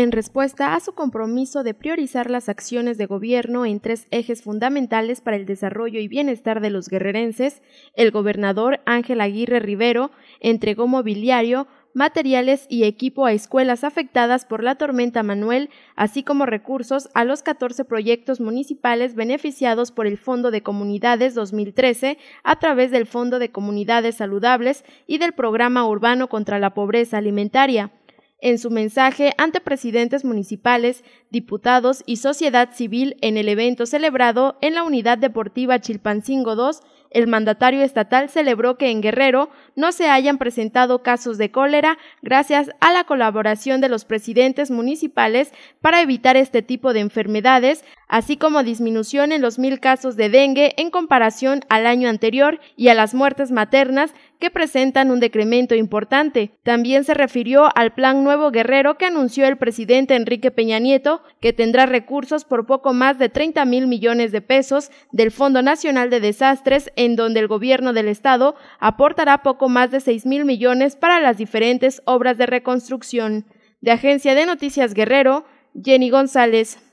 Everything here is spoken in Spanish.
en respuesta a su compromiso de priorizar las acciones de gobierno en tres ejes fundamentales para el desarrollo y bienestar de los guerrerenses, el gobernador Ángel Aguirre Rivero entregó mobiliario, materiales y equipo a escuelas afectadas por la tormenta Manuel, así como recursos a los 14 proyectos municipales beneficiados por el Fondo de Comunidades 2013 a través del Fondo de Comunidades Saludables y del Programa Urbano contra la Pobreza Alimentaria en su mensaje ante presidentes municipales, diputados y sociedad civil en el evento celebrado en la Unidad Deportiva Chilpancingo II, el mandatario estatal celebró que en Guerrero no se hayan presentado casos de cólera gracias a la colaboración de los presidentes municipales para evitar este tipo de enfermedades, así como disminución en los mil casos de dengue en comparación al año anterior y a las muertes maternas que presentan un decremento importante. También se refirió al Plan Nuevo Guerrero que anunció el presidente Enrique Peña Nieto, que tendrá recursos por poco más de 30 mil millones de pesos del Fondo Nacional de Desastres, en donde el gobierno del Estado aportará poco más de 6 mil millones para las diferentes obras de reconstrucción. De Agencia de Noticias Guerrero, Jenny González.